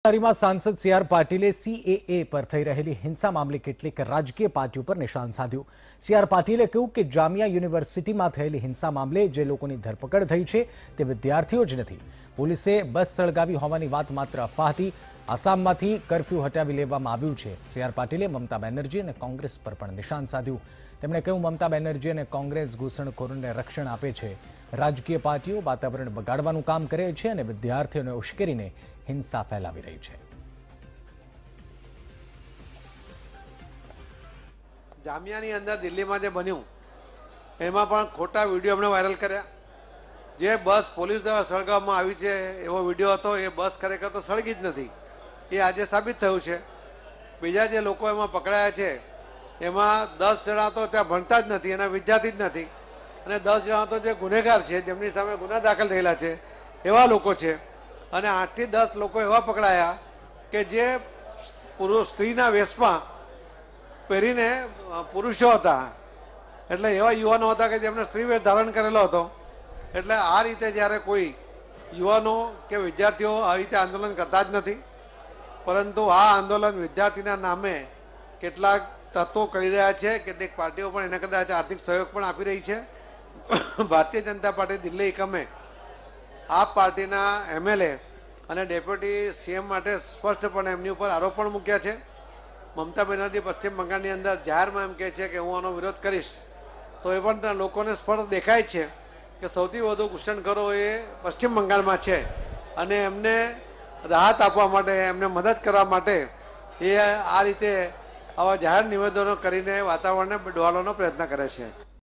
નવસારીમાં સાંસદ C R પાટીલે સીએએ પર થઈ રહેલી હિંસા મામલે કેટલીક રાજકીય પાર્ટીઓ પર નિશાન સાધ્યું સી આર પાટીલે કહ્યું કે જામિયા યુનિવર્સિટીમાં થયેલી હિંસા મામલે જે લોકોની ધરપકડ થઈ છે તે વિદ્યાર્થીઓ જ નથી પોલીસે બસ સળગાવી હોવાની વાત માત્ર અફવા હતી આસામમાંથી કરફ્યુ હટાવી લેવામાં આવ્યું છે સી આર પાટીલે મમતા બેનર્જી અને કોંગ્રેસ પર પણ નિશાન સાધ્યું તેમણે કહ્યું મમતા બેનર્જી અને કોંગ્રેસ ઘૂસણખોરોને રક્ષણ આપે છે રાજકીય પાર્ટીઓ વાતાવરણ બગાડવાનું કામ કરે છે અને વિદ્યાર્થીઓને ઉશ્કેરીને હિંસા ફેલાવી રહી છે જામિયાની અંદર દિલ્હીમાં જે બન્યું એમાં પણ ખોટા વિડીયો અમને વાયરલ કર્યા જે બસ પોલીસ દ્વારા સળગાવવામાં આવી છે એવો વિડીયો હતો એ બસ ખરેખર તો સળગી જ નથી એ આજે સાબિત થયું છે બીજા જે લોકો એમાં પકડાયા છે એમાં દસ જણા તો ત્યાં ભણતા જ નથી એના વિદ્યાર્થી જ નથી અને દસ જણા તો જે ગુનેગાર છે જેમની સામે ગુના દાખલ થયેલા છે એવા લોકો છે અને આઠથી દસ લોકો એવા પકડાયા કે જે પુરુષ સ્ત્રીના વેશમાં પહેરીને પુરુષો હતા એટલે એવા યુવાનો હતા કે જેમણે સ્ત્રી વેશ ધારણ કરેલો હતો એટલે આ રીતે જ્યારે કોઈ યુવાનો કે વિદ્યાર્થીઓ આવી રીતે આંદોલન કરતા જ નથી પરંતુ આ આંદોલન વિદ્યાર્થીના નામે કેટલાક તત્વો કરી રહ્યા છે કેટલીક પાર્ટીઓ પણ એને કદાચ આર્થિક સહયોગ પણ આપી રહી છે ભારતીય જનતા પાર્ટી દિલ્હી એકમે આ પાર્ટીના એમએલએ અને ડેપ્યુટી સીએમ માટે સ્પષ્ટપણે એમની ઉપર આરોપ પણ મૂક્યા છે મમતા બેનર્જી પશ્ચિમ બંગાળની અંદર જાહેરમાં એમ કહે છે કે હું આનો વિરોધ કરીશ તો એ પણ લોકોને સ્પષ્ટ દેખાય છે કે સૌથી વધુ ઘૂસણખોરો એ પશ્ચિમ બંગાળમાં છે અને એમને રાહત આપવા માટે એમને મદદ કરવા માટે એ આ રીતે આવા જાહેર નિવેદનો કરીને વાતાવરણને ડોળવાનો પ્રયત્ન કરે છે